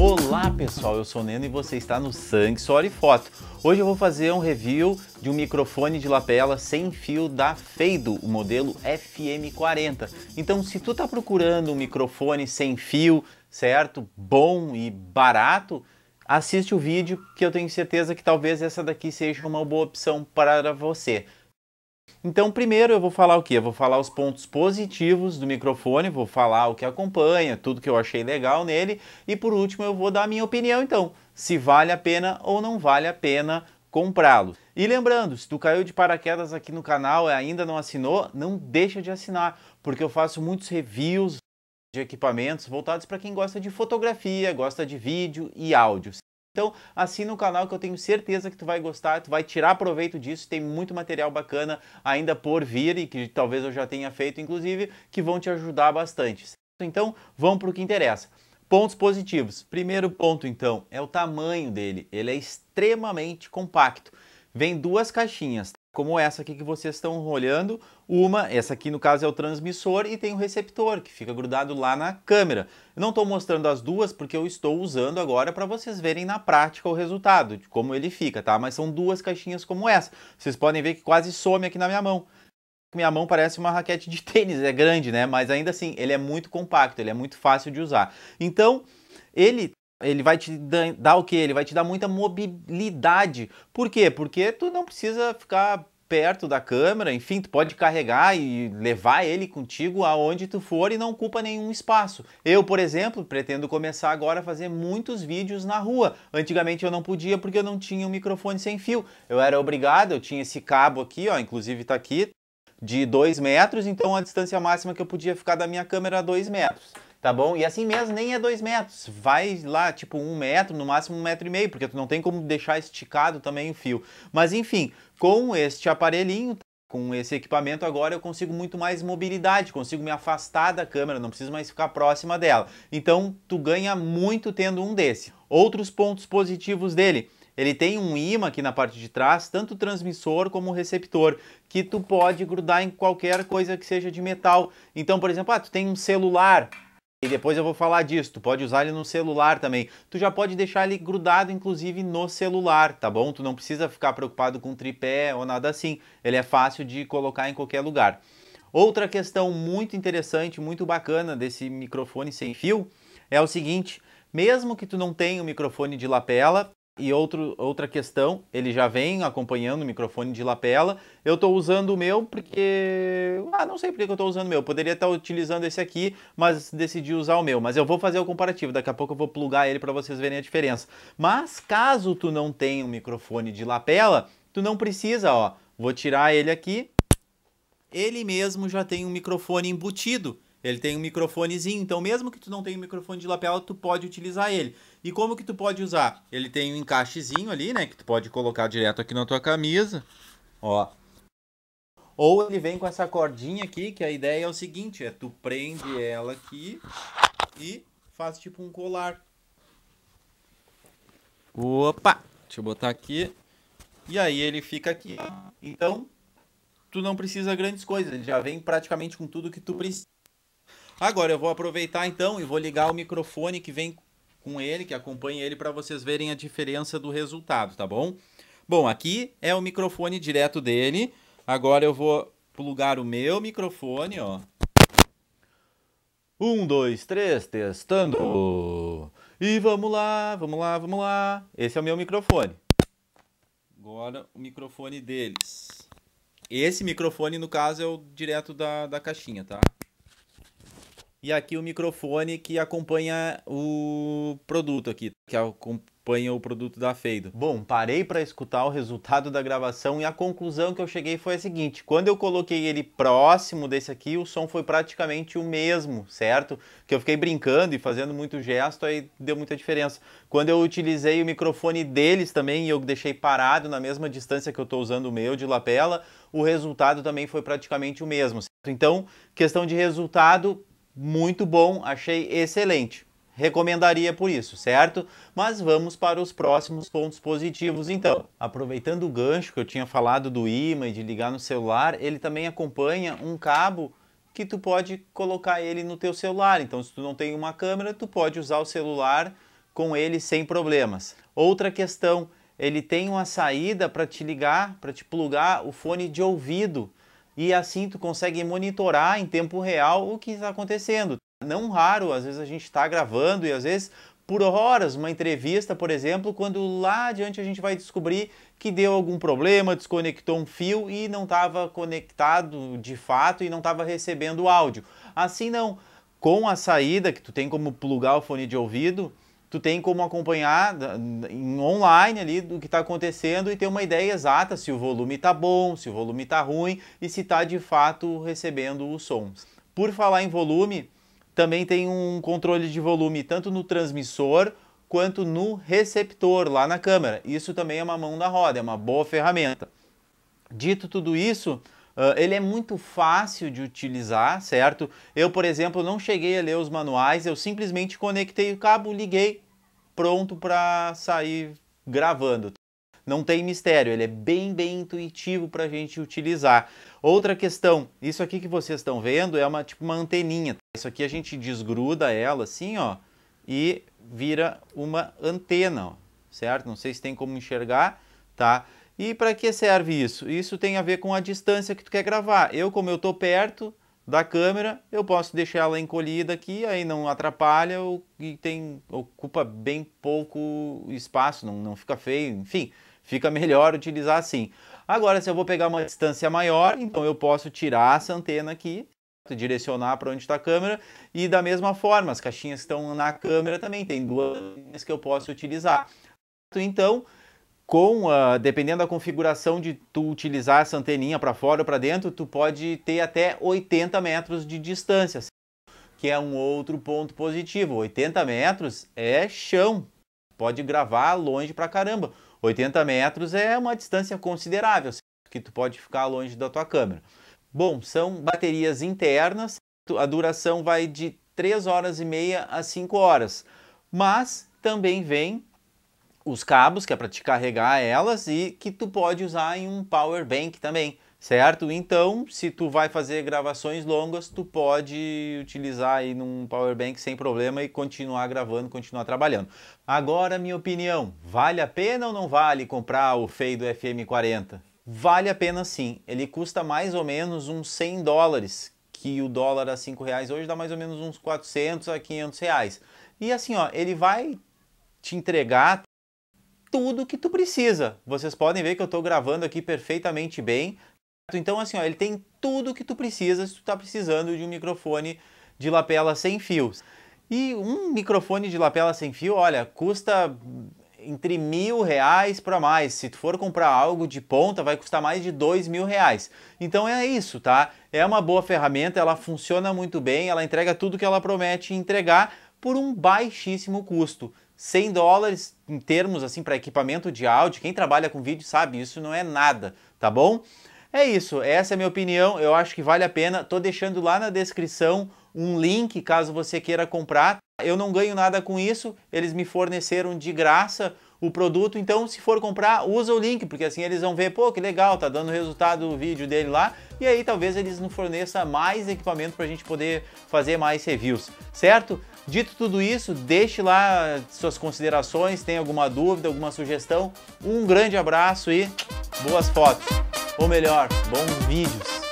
Olá pessoal, eu sou o Neno e você está no Sangue, Suor e Foto. Hoje eu vou fazer um review de um microfone de lapela sem fio da Feido, o modelo FM40. Então se tu tá procurando um microfone sem fio, certo, bom e barato, assiste o vídeo que eu tenho certeza que talvez essa daqui seja uma boa opção para você. Então, primeiro eu vou falar o que? Eu vou falar os pontos positivos do microfone, vou falar o que acompanha, tudo que eu achei legal nele, e por último eu vou dar a minha opinião então, se vale a pena ou não vale a pena comprá-lo. E lembrando, se tu caiu de paraquedas aqui no canal e ainda não assinou, não deixa de assinar, porque eu faço muitos reviews de equipamentos voltados para quem gosta de fotografia, gosta de vídeo e áudio. Então assina o canal que eu tenho certeza que tu vai gostar, tu vai tirar proveito disso, tem muito material bacana ainda por vir e que talvez eu já tenha feito, inclusive, que vão te ajudar bastante. Então vamos para o que interessa. Pontos positivos. Primeiro ponto, então, é o tamanho dele. Ele é extremamente compacto. Vem duas caixinhas, como essa aqui que vocês estão olhando. Uma, essa aqui no caso é o transmissor e tem o receptor, que fica grudado lá na câmera. Eu não estou mostrando as duas porque eu estou usando agora para vocês verem na prática o resultado, de como ele fica, tá? Mas são duas caixinhas como essa. Vocês podem ver que quase some aqui na minha mão. Minha mão parece uma raquete de tênis, é grande, né? Mas ainda assim, ele é muito compacto, ele é muito fácil de usar. Então, ele ele vai te dar o que? Ele vai te dar muita mobilidade. Por quê? Porque tu não precisa ficar perto da câmera, enfim, tu pode carregar e levar ele contigo aonde tu for e não ocupa nenhum espaço. Eu, por exemplo, pretendo começar agora a fazer muitos vídeos na rua. Antigamente eu não podia porque eu não tinha um microfone sem fio. Eu era obrigado, eu tinha esse cabo aqui, ó, inclusive tá aqui, de 2 metros, então a distância máxima que eu podia ficar da minha câmera era 2 metros tá bom? E assim mesmo nem é dois metros, vai lá tipo um metro, no máximo um metro e meio, porque tu não tem como deixar esticado também o fio. Mas enfim, com este aparelhinho, com esse equipamento agora eu consigo muito mais mobilidade, consigo me afastar da câmera, não preciso mais ficar próxima dela. Então tu ganha muito tendo um desse. Outros pontos positivos dele, ele tem um imã aqui na parte de trás, tanto transmissor como receptor, que tu pode grudar em qualquer coisa que seja de metal. Então, por exemplo, ah, tu tem um celular, e depois eu vou falar disso, tu pode usar ele no celular também. Tu já pode deixar ele grudado, inclusive, no celular, tá bom? Tu não precisa ficar preocupado com tripé ou nada assim. Ele é fácil de colocar em qualquer lugar. Outra questão muito interessante, muito bacana desse microfone sem fio é o seguinte, mesmo que tu não tenha um microfone de lapela, e outro, outra questão, ele já vem acompanhando o microfone de lapela. Eu estou usando o meu porque. Ah, não sei porque que eu estou usando o meu. poderia estar utilizando esse aqui, mas decidi usar o meu. Mas eu vou fazer o comparativo, daqui a pouco eu vou plugar ele para vocês verem a diferença. Mas caso tu não tenha um microfone de lapela, tu não precisa, ó. Vou tirar ele aqui. Ele mesmo já tem um microfone embutido. Ele tem um microfonezinho, então mesmo que tu não tenha um microfone de lapela, tu pode utilizar ele. E como que tu pode usar? Ele tem um encaixezinho ali, né, que tu pode colocar direto aqui na tua camisa. Ó. Ou ele vem com essa cordinha aqui, que a ideia é o seguinte, é tu prende ela aqui e faz tipo um colar. Opa, deixa eu botar aqui. E aí ele fica aqui. Então, tu não precisa grandes coisas, ele já vem praticamente com tudo que tu precisa. Agora eu vou aproveitar então e vou ligar o microfone que vem com ele, que acompanha ele, para vocês verem a diferença do resultado, tá bom? Bom, aqui é o microfone direto dele. Agora eu vou plugar o meu microfone, ó. Um, dois, três, testando. E vamos lá, vamos lá, vamos lá. Esse é o meu microfone. Agora o microfone deles. Esse microfone, no caso, é o direto da, da caixinha, tá? e aqui o microfone que acompanha o produto aqui, que acompanha o produto da Feido. Bom, parei para escutar o resultado da gravação e a conclusão que eu cheguei foi a seguinte: quando eu coloquei ele próximo desse aqui, o som foi praticamente o mesmo, certo? Que eu fiquei brincando e fazendo muito gesto, aí deu muita diferença. Quando eu utilizei o microfone deles também e eu deixei parado na mesma distância que eu estou usando o meu de lapela, o resultado também foi praticamente o mesmo. Certo? Então, questão de resultado, muito bom, achei excelente. Recomendaria por isso, certo? Mas vamos para os próximos pontos positivos então. Aproveitando o gancho que eu tinha falado do imã e de ligar no celular, ele também acompanha um cabo que tu pode colocar ele no teu celular. Então, se tu não tem uma câmera, tu pode usar o celular com ele sem problemas. Outra questão, ele tem uma saída para te ligar, para te plugar o fone de ouvido e assim tu consegue monitorar em tempo real o que está acontecendo. Não raro, às vezes a gente está gravando e às vezes por horas uma entrevista, por exemplo, quando lá adiante a gente vai descobrir que deu algum problema, desconectou um fio e não estava conectado de fato e não estava recebendo o áudio. Assim não, com a saída que tu tem como plugar o fone de ouvido, tu tem como acompanhar online ali do que está acontecendo e ter uma ideia exata se o volume está bom, se o volume está ruim e se está de fato recebendo os sons Por falar em volume, também tem um controle de volume tanto no transmissor quanto no receptor lá na câmera. Isso também é uma mão na roda, é uma boa ferramenta. Dito tudo isso, Uh, ele é muito fácil de utilizar, certo? Eu, por exemplo, não cheguei a ler os manuais, eu simplesmente conectei o cabo, liguei, pronto para sair gravando. Não tem mistério, ele é bem, bem intuitivo para a gente utilizar. Outra questão, isso aqui que vocês estão vendo é uma tipo uma anteninha. Tá? Isso aqui a gente desgruda ela assim, ó, e vira uma antena, ó, certo? Não sei se tem como enxergar, tá? E para que serve isso? Isso tem a ver com a distância que tu quer gravar. Eu, como eu estou perto da câmera, eu posso deixar ela encolhida aqui, aí não atrapalha ou, e tem, ocupa bem pouco espaço, não, não fica feio, enfim, fica melhor utilizar assim. Agora, se eu vou pegar uma distância maior, então eu posso tirar essa antena aqui, direcionar para onde está a câmera e da mesma forma, as caixinhas que estão na câmera também tem duas que eu posso utilizar. Então, com, uh, dependendo da configuração de tu utilizar essa anteninha para fora ou para dentro, tu pode ter até 80 metros de distância, que é um outro ponto positivo. 80 metros é chão, pode gravar longe para caramba. 80 metros é uma distância considerável, assim, que tu pode ficar longe da tua câmera. Bom, são baterias internas, a duração vai de 3 horas e meia a 5 horas, mas também vem os cabos, que é para te carregar elas e que tu pode usar em um power bank também, certo? Então, se tu vai fazer gravações longas, tu pode utilizar aí num power bank sem problema e continuar gravando, continuar trabalhando. Agora, minha opinião, vale a pena ou não vale comprar o do FM40? Vale a pena sim, ele custa mais ou menos uns 100 dólares, que o dólar a 5 reais hoje dá mais ou menos uns 400 a 500 reais. E assim, ó, ele vai te entregar tudo que tu precisa. Vocês podem ver que eu estou gravando aqui perfeitamente bem. Então, assim, ó, ele tem tudo que tu precisa se tu está precisando de um microfone de lapela sem fios. E um microfone de lapela sem fio, olha, custa entre mil reais para mais. Se tu for comprar algo de ponta, vai custar mais de dois mil reais. Então é isso, tá? É uma boa ferramenta, ela funciona muito bem, ela entrega tudo que ela promete entregar por um baixíssimo custo. 100 dólares em termos assim para equipamento de áudio, quem trabalha com vídeo sabe, isso não é nada, tá bom? É isso, essa é a minha opinião, eu acho que vale a pena. Tô deixando lá na descrição um link caso você queira comprar. Eu não ganho nada com isso, eles me forneceram de graça o produto. Então, se for comprar, usa o link, porque assim eles vão ver, pô, que legal, tá dando resultado o vídeo dele lá. E aí talvez eles nos forneça mais equipamento para a gente poder fazer mais reviews, certo? Dito tudo isso, deixe lá suas considerações, tem alguma dúvida, alguma sugestão. Um grande abraço e boas fotos, ou melhor, bons vídeos.